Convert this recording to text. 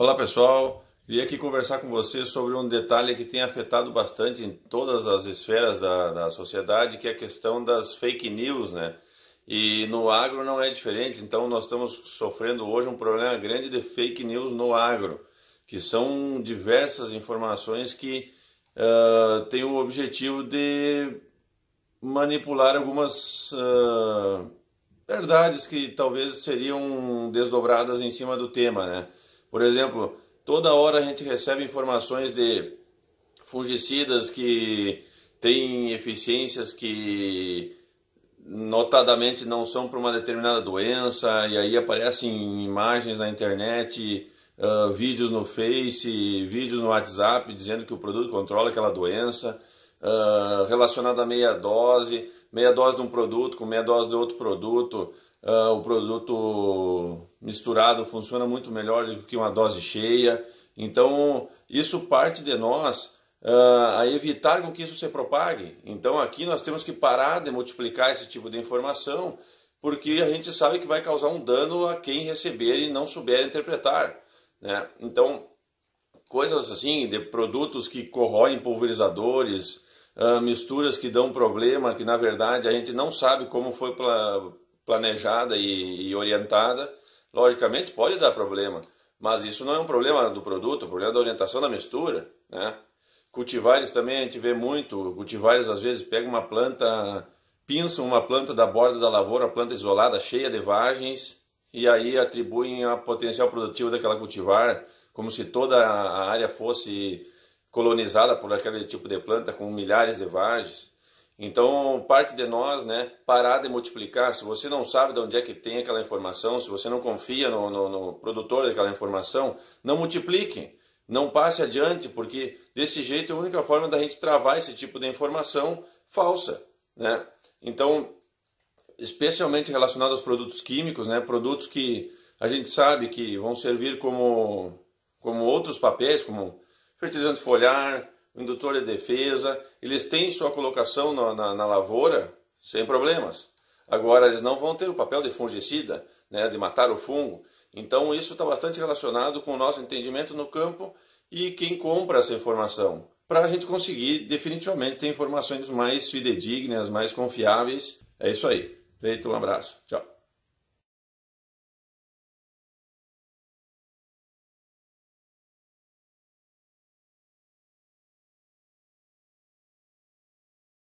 Olá pessoal, queria aqui conversar com você sobre um detalhe que tem afetado bastante em todas as esferas da, da sociedade, que é a questão das fake news, né? E no agro não é diferente, então nós estamos sofrendo hoje um problema grande de fake news no agro, que são diversas informações que uh, têm o objetivo de manipular algumas uh, verdades que talvez seriam desdobradas em cima do tema, né? Por exemplo, toda hora a gente recebe informações de fungicidas que têm eficiências que notadamente não são para uma determinada doença, e aí aparecem imagens na internet, uh, vídeos no Face, vídeos no WhatsApp dizendo que o produto controla aquela doença, uh, ah, relacionada a meia dose, meia dose de um produto com meia dose de outro produto, uh, o produto misturado funciona muito melhor do que uma dose cheia. Então, isso parte de nós uh, a evitar com que isso se propague. Então, aqui nós temos que parar de multiplicar esse tipo de informação, porque a gente sabe que vai causar um dano a quem receber e não souber interpretar. Né? Então, coisas assim, de produtos que corroem pulverizadores, uh, misturas que dão problema, que na verdade a gente não sabe como foi planejada e, e orientada. Logicamente pode dar problema, mas isso não é um problema do produto, o é um problema da orientação da mistura, né? Cultivares também a gente vê muito, cultivares às vezes pega uma planta, pinçam uma planta da borda da lavoura, planta isolada, cheia de vagens, e aí atribuem a potencial produtivo daquela cultivar, como se toda a área fosse colonizada por aquele tipo de planta com milhares de vagens. Então, parte de nós, né, parar de multiplicar. Se você não sabe de onde é que tem aquela informação, se você não confia no, no, no produtor daquela informação, não multiplique, não passe adiante, porque desse jeito é a única forma da gente travar esse tipo de informação falsa, né? Então, especialmente relacionado aos produtos químicos, né, produtos que a gente sabe que vão servir como como outros papéis, como fertilizante foliar, indutor de defesa, eles têm sua colocação na, na, na lavoura sem problemas. Agora, eles não vão ter o papel de fungicida, né, de matar o fungo. Então, isso está bastante relacionado com o nosso entendimento no campo e quem compra essa informação, para a gente conseguir definitivamente ter informações mais fidedignas, mais confiáveis. É isso aí. Feito, um abraço. Tchau.